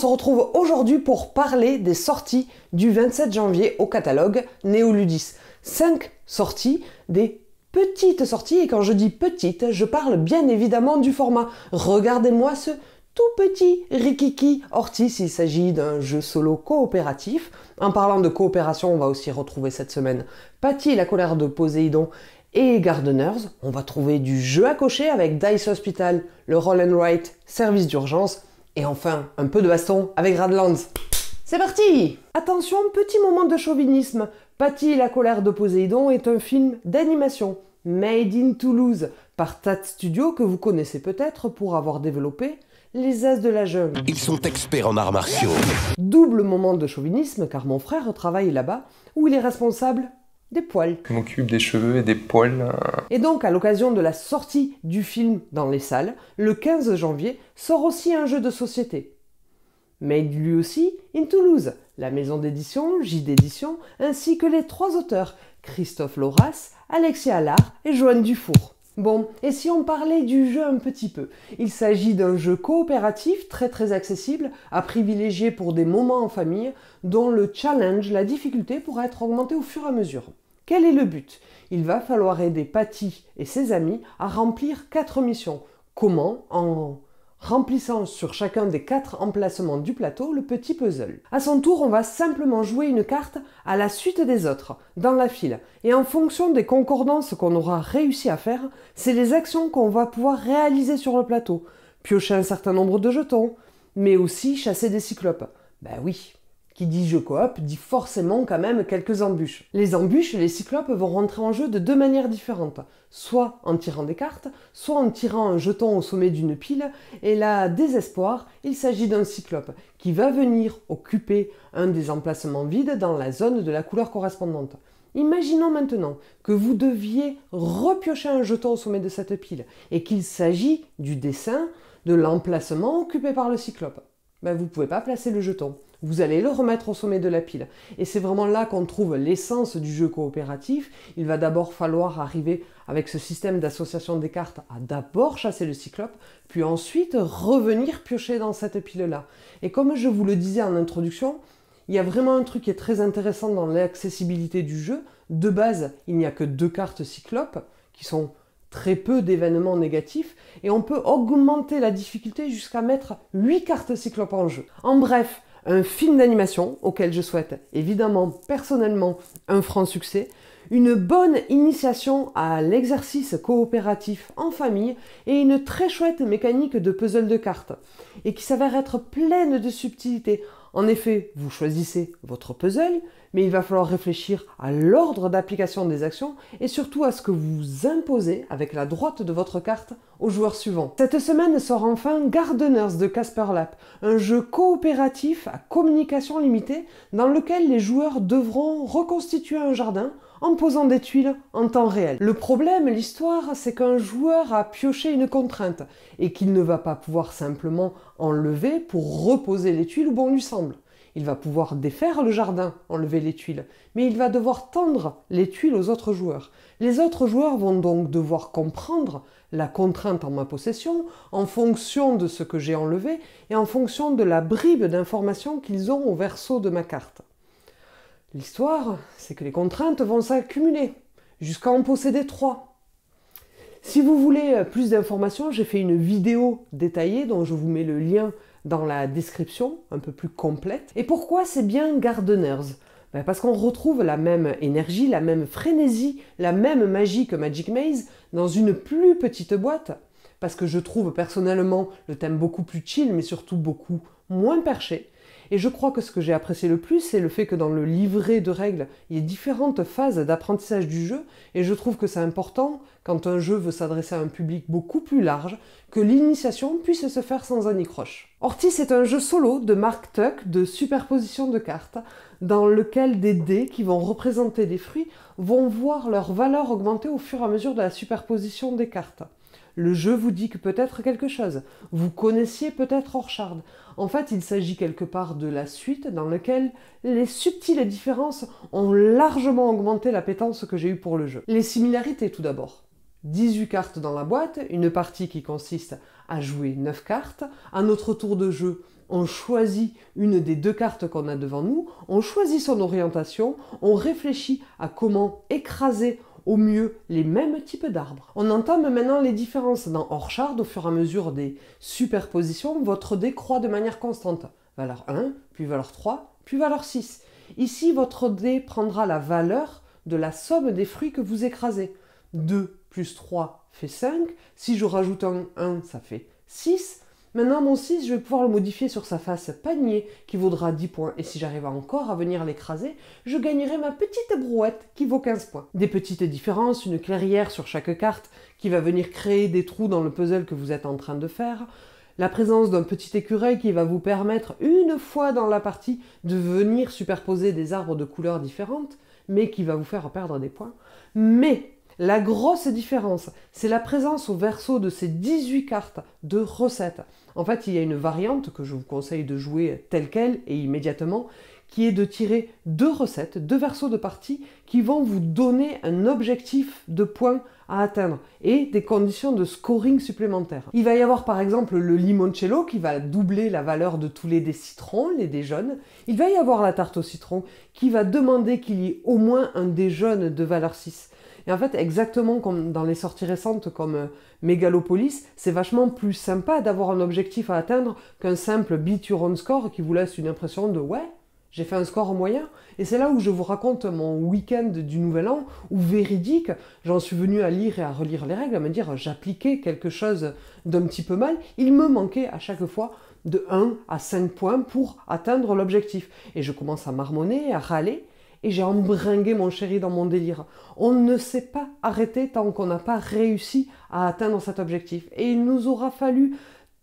On se retrouve aujourd'hui pour parler des sorties du 27 janvier au catalogue Néoludis. 5 sorties, des petites sorties, et quand je dis petites, je parle bien évidemment du format. Regardez-moi ce tout petit Rikiki Ortiz, il s'agit d'un jeu solo coopératif. En parlant de coopération, on va aussi retrouver cette semaine Patty, la colère de Poséidon et Gardeners. On va trouver du jeu à cocher avec Dice Hospital, le Roll and Write, service d'urgence et enfin, un peu de baston avec Radlands. C'est parti Attention, petit moment de chauvinisme. Patty et la colère de Poséidon est un film d'animation, made in Toulouse, par Tat Studio que vous connaissez peut-être pour avoir développé les As de la jeune. Ils sont experts en arts martiaux. Double moment de chauvinisme car mon frère travaille là-bas où il est responsable des poils. Je m'occupe des cheveux et des poils. Euh. Et donc, à l'occasion de la sortie du film dans les salles, le 15 janvier sort aussi un jeu de société. Made lui aussi in Toulouse, la maison d'édition, J d'édition, ainsi que les trois auteurs, Christophe Loras, Alexis Allard et Joanne Dufour. Bon, et si on parlait du jeu un petit peu Il s'agit d'un jeu coopératif très très accessible, à privilégier pour des moments en famille, dont le challenge, la difficulté pourra être augmentée au fur et à mesure. Quel est le but Il va falloir aider Patty et ses amis à remplir quatre missions. Comment En remplissant sur chacun des quatre emplacements du plateau le petit puzzle. À son tour, on va simplement jouer une carte à la suite des autres, dans la file. Et en fonction des concordances qu'on aura réussi à faire, c'est les actions qu'on va pouvoir réaliser sur le plateau. Piocher un certain nombre de jetons, mais aussi chasser des cyclopes. Ben oui, qui dit jeu coop dit forcément quand même quelques embûches. Les embûches, les cyclopes vont rentrer en jeu de deux manières différentes, soit en tirant des cartes, soit en tirant un jeton au sommet d'une pile, et là, désespoir, il s'agit d'un cyclope qui va venir occuper un des emplacements vides dans la zone de la couleur correspondante. Imaginons maintenant que vous deviez repiocher un jeton au sommet de cette pile et qu'il s'agit du dessin de l'emplacement occupé par le cyclope. Ben, vous ne pouvez pas placer le jeton vous allez le remettre au sommet de la pile. Et c'est vraiment là qu'on trouve l'essence du jeu coopératif. Il va d'abord falloir arriver avec ce système d'association des cartes à d'abord chasser le cyclope, puis ensuite revenir piocher dans cette pile-là. Et comme je vous le disais en introduction, il y a vraiment un truc qui est très intéressant dans l'accessibilité du jeu. De base, il n'y a que deux cartes cyclopes qui sont très peu d'événements négatifs et on peut augmenter la difficulté jusqu'à mettre huit cartes cyclopes en jeu. En bref, un film d'animation auquel je souhaite évidemment personnellement un franc succès, une bonne initiation à l'exercice coopératif en famille et une très chouette mécanique de puzzle de cartes, et qui s'avère être pleine de subtilités. En effet, vous choisissez votre puzzle, mais il va falloir réfléchir à l'ordre d'application des actions et surtout à ce que vous imposez avec la droite de votre carte au joueur suivant. Cette semaine sort enfin Gardeners de Casper Lap, un jeu coopératif à communication limitée dans lequel les joueurs devront reconstituer un jardin en posant des tuiles en temps réel. Le problème, l'histoire, c'est qu'un joueur a pioché une contrainte et qu'il ne va pas pouvoir simplement enlever pour reposer les tuiles où bon lui semble. Il va pouvoir défaire le jardin, enlever les tuiles, mais il va devoir tendre les tuiles aux autres joueurs. Les autres joueurs vont donc devoir comprendre la contrainte en ma possession en fonction de ce que j'ai enlevé et en fonction de la bribe d'informations qu'ils ont au verso de ma carte. L'histoire, c'est que les contraintes vont s'accumuler jusqu'à en posséder trois. Si vous voulez plus d'informations, j'ai fait une vidéo détaillée dont je vous mets le lien dans la description, un peu plus complète. Et pourquoi c'est bien Gardeners ben, Parce qu'on retrouve la même énergie, la même frénésie, la même magie que Magic Maze dans une plus petite boîte. Parce que je trouve personnellement le thème beaucoup plus chill, mais surtout beaucoup moins perché. Et je crois que ce que j'ai apprécié le plus, c'est le fait que dans le livret de règles, il y ait différentes phases d'apprentissage du jeu, et je trouve que c'est important, quand un jeu veut s'adresser à un public beaucoup plus large, que l'initiation puisse se faire sans un croche. Ortiz est un jeu solo de Mark Tuck de superposition de cartes, dans lequel des dés qui vont représenter des fruits vont voir leur valeur augmenter au fur et à mesure de la superposition des cartes. Le jeu vous dit que peut-être quelque chose. Vous connaissiez peut-être Orchard. En fait, il s'agit quelque part de la suite dans laquelle les subtiles différences ont largement augmenté l'appétence que j'ai eue pour le jeu. Les similarités tout d'abord. 18 cartes dans la boîte, une partie qui consiste à jouer 9 cartes. À notre tour de jeu, on choisit une des deux cartes qu'on a devant nous, on choisit son orientation, on réfléchit à comment écraser au mieux les mêmes types d'arbres. On entame maintenant les différences dans Orchard au fur et à mesure des superpositions. Votre dé croît de manière constante. Valeur 1, puis valeur 3, puis valeur 6. Ici, votre dé prendra la valeur de la somme des fruits que vous écrasez. 2 plus 3 fait 5. Si je rajoute un 1, ça fait 6. Maintenant, mon 6, je vais pouvoir le modifier sur sa face panier, qui vaudra 10 points, et si j'arrive encore à venir l'écraser, je gagnerai ma petite brouette, qui vaut 15 points. Des petites différences, une clairière sur chaque carte, qui va venir créer des trous dans le puzzle que vous êtes en train de faire, la présence d'un petit écureuil qui va vous permettre, une fois dans la partie, de venir superposer des arbres de couleurs différentes, mais qui va vous faire perdre des points. Mais la grosse différence, c'est la présence au verso de ces 18 cartes de recettes. En fait, il y a une variante que je vous conseille de jouer telle qu'elle et immédiatement, qui est de tirer deux recettes, deux versos de partie qui vont vous donner un objectif de points à atteindre et des conditions de scoring supplémentaires. Il va y avoir par exemple le limoncello qui va doubler la valeur de tous les dés citrons, les dés jaunes. Il va y avoir la tarte au citron qui va demander qu'il y ait au moins un dé jaune de valeur 6. Et en fait, exactement comme dans les sorties récentes comme euh, Megalopolis, c'est vachement plus sympa d'avoir un objectif à atteindre qu'un simple beat your own score qui vous laisse une impression de ouais, j'ai fait un score moyen. Et c'est là où je vous raconte mon week-end du Nouvel An, où véridique, j'en suis venu à lire et à relire les règles, à me dire j'appliquais quelque chose d'un petit peu mal. Il me manquait à chaque fois de 1 à 5 points pour atteindre l'objectif. Et je commence à marmonner, à râler et j'ai embringué mon chéri dans mon délire. On ne s'est pas arrêté tant qu'on n'a pas réussi à atteindre cet objectif. Et il nous aura fallu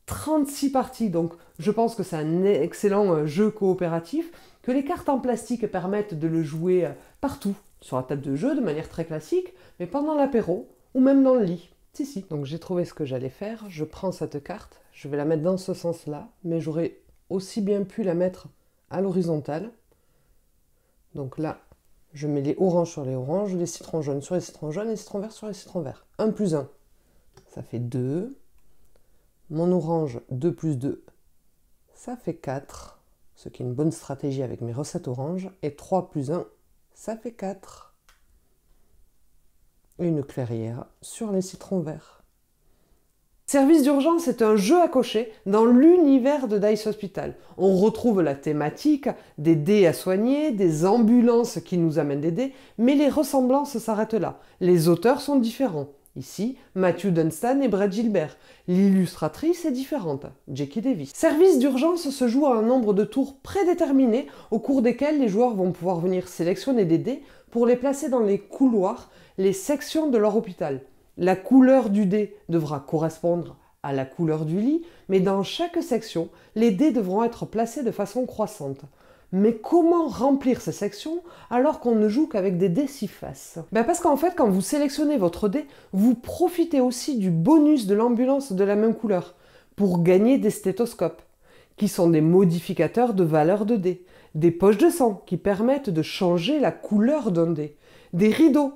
36 parties, donc je pense que c'est un excellent euh, jeu coopératif, que les cartes en plastique permettent de le jouer euh, partout, sur la table de jeu de manière très classique, mais pendant l'apéro ou même dans le lit. Si, si. Donc j'ai trouvé ce que j'allais faire, je prends cette carte, je vais la mettre dans ce sens-là, mais j'aurais aussi bien pu la mettre à l'horizontale donc là, je mets les oranges sur les oranges, les citrons jaunes sur les citrons jaunes et les citrons verts sur les citrons verts. 1 plus 1, ça fait 2. Mon orange, 2 plus 2, ça fait 4. Ce qui est une bonne stratégie avec mes recettes oranges. Et 3 plus 1, ça fait 4. Une clairière sur les citrons verts. Service d'urgence est un jeu à cocher dans l'univers de Dice Hospital. On retrouve la thématique des dés à soigner, des ambulances qui nous amènent des dés, mais les ressemblances s'arrêtent là. Les auteurs sont différents. Ici, Matthew Dunstan et Brad Gilbert. L'illustratrice est différente, Jackie Davis. Service d'urgence se joue à un nombre de tours prédéterminés au cours desquels les joueurs vont pouvoir venir sélectionner des dés pour les placer dans les couloirs, les sections de leur hôpital. La couleur du dé devra correspondre à la couleur du lit, mais dans chaque section, les dés devront être placés de façon croissante. Mais comment remplir ces sections alors qu'on ne joue qu'avec des dés six faces ben Parce qu'en fait, quand vous sélectionnez votre dé, vous profitez aussi du bonus de l'ambulance de la même couleur pour gagner des stéthoscopes, qui sont des modificateurs de valeur de dés, des poches de sang qui permettent de changer la couleur d'un dé, des rideaux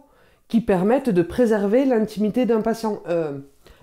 qui permettent de préserver l'intimité d'un patient, euh,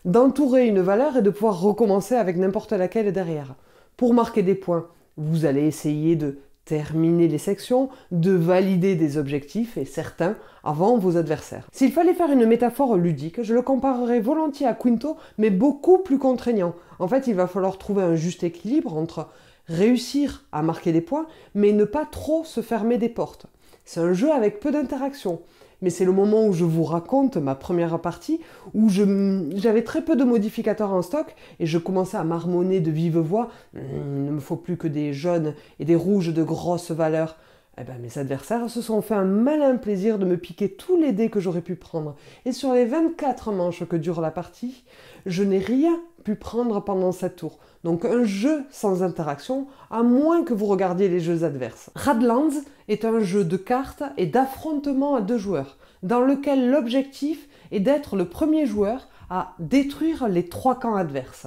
d'entourer une valeur et de pouvoir recommencer avec n'importe laquelle derrière. Pour marquer des points, vous allez essayer de terminer les sections, de valider des objectifs et certains avant vos adversaires. S'il fallait faire une métaphore ludique, je le comparerais volontiers à Quinto, mais beaucoup plus contraignant. En fait, il va falloir trouver un juste équilibre entre réussir à marquer des points, mais ne pas trop se fermer des portes. C'est un jeu avec peu d'interaction mais c'est le moment où je vous raconte ma première partie, où j'avais très peu de modificateurs en stock et je commençais à marmonner de vive voix «Hum, Il ne me faut plus que des jaunes et des rouges de grosse valeur. Eh ben, mes adversaires se sont fait un malin plaisir de me piquer tous les dés que j'aurais pu prendre. Et sur les 24 manches que dure la partie, je n'ai rien pu prendre pendant sa tour. Donc un jeu sans interaction, à moins que vous regardiez les jeux adverses. Radlands est un jeu de cartes et d'affrontement à deux joueurs, dans lequel l'objectif est d'être le premier joueur à détruire les trois camps adverses.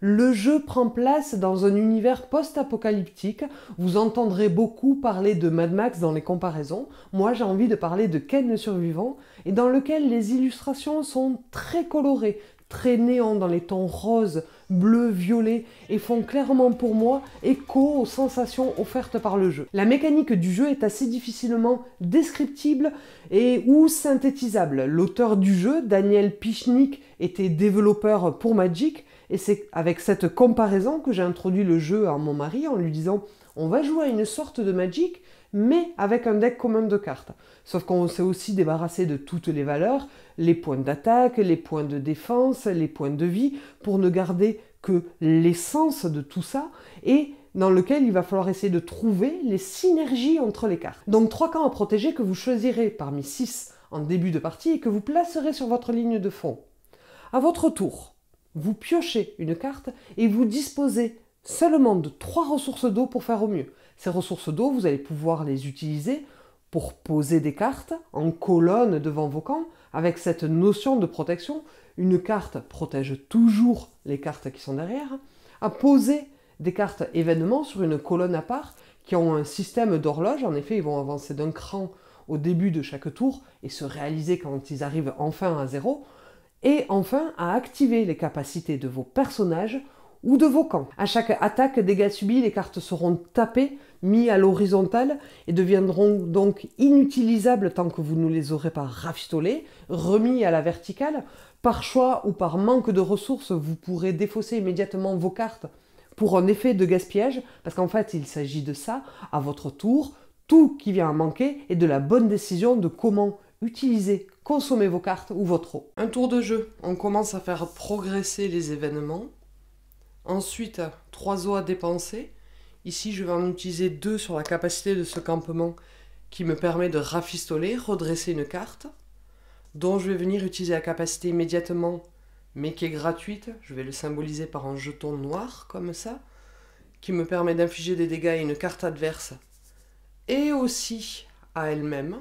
Le jeu prend place dans un univers post-apocalyptique. Vous entendrez beaucoup parler de Mad Max dans les comparaisons. Moi, j'ai envie de parler de Ken le survivant, et dans lequel les illustrations sont très colorées, très néant dans les tons roses, bleu, violet et font clairement pour moi écho aux sensations offertes par le jeu. La mécanique du jeu est assez difficilement descriptible et ou synthétisable. L'auteur du jeu, Daniel Pichnik, était développeur pour Magic et c'est avec cette comparaison que j'ai introduit le jeu à mon mari en lui disant on va jouer à une sorte de Magic mais avec un deck commun de cartes. Sauf qu'on s'est aussi débarrassé de toutes les valeurs, les points d'attaque, les points de défense, les points de vie, pour ne garder que l'essence de tout ça, et dans lequel il va falloir essayer de trouver les synergies entre les cartes. Donc trois camps à protéger que vous choisirez parmi six en début de partie et que vous placerez sur votre ligne de fond. À votre tour, vous piochez une carte et vous disposez seulement de trois ressources d'eau pour faire au mieux. Ces ressources d'eau, vous allez pouvoir les utiliser pour poser des cartes en colonne devant vos camps avec cette notion de protection. Une carte protège toujours les cartes qui sont derrière. À poser des cartes événements sur une colonne à part qui ont un système d'horloge. En effet, ils vont avancer d'un cran au début de chaque tour et se réaliser quand ils arrivent enfin à zéro. Et enfin, à activer les capacités de vos personnages ou de vos camps. À chaque attaque, dégâts subis, les cartes seront tapées, mises à l'horizontale et deviendront donc inutilisables tant que vous ne les aurez pas rafistolées, remis à la verticale. Par choix ou par manque de ressources, vous pourrez défausser immédiatement vos cartes pour un effet de gaspillage, parce qu'en fait il s'agit de ça, à votre tour, tout qui vient à manquer est de la bonne décision de comment utiliser, consommer vos cartes ou votre eau. Un tour de jeu, on commence à faire progresser les événements, Ensuite, 3 os à dépenser. Ici, je vais en utiliser 2 sur la capacité de ce campement qui me permet de rafistoler, redresser une carte, dont je vais venir utiliser la capacité immédiatement, mais qui est gratuite. Je vais le symboliser par un jeton noir, comme ça, qui me permet d'infliger des dégâts à une carte adverse et aussi à elle-même.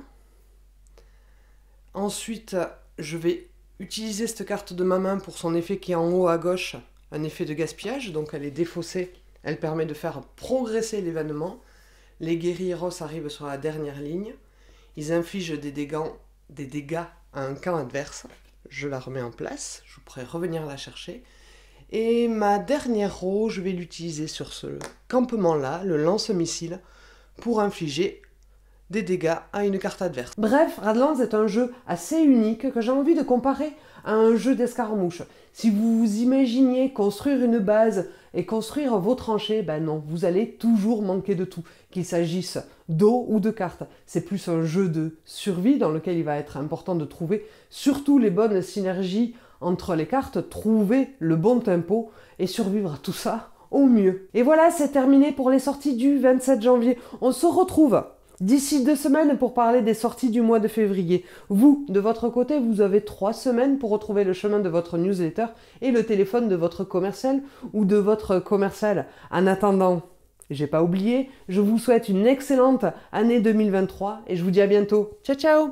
Ensuite, je vais utiliser cette carte de ma main pour son effet qui est en haut à gauche, effet de gaspillage, donc elle est défaussée. Elle permet de faire progresser l'événement. Les Ross arrivent sur la dernière ligne. Ils infligent des dégâts, des dégâts à un camp adverse. Je la remets en place. Je pourrais revenir la chercher. Et ma dernière roue, je vais l'utiliser sur ce campement-là, le lance-missile, pour infliger des dégâts à une carte adverse. Bref, Radlands est un jeu assez unique que j'ai envie de comparer à un jeu d'escarmouche. Si vous vous imaginiez construire une base et construire vos tranchées, ben non, vous allez toujours manquer de tout, qu'il s'agisse d'eau ou de cartes. C'est plus un jeu de survie dans lequel il va être important de trouver surtout les bonnes synergies entre les cartes, trouver le bon tempo et survivre à tout ça au mieux. Et voilà, c'est terminé pour les sorties du 27 janvier. On se retrouve d'ici deux semaines pour parler des sorties du mois de février. Vous, de votre côté, vous avez trois semaines pour retrouver le chemin de votre newsletter et le téléphone de votre commercial ou de votre commercial. En attendant, j'ai pas oublié, je vous souhaite une excellente année 2023 et je vous dis à bientôt. Ciao ciao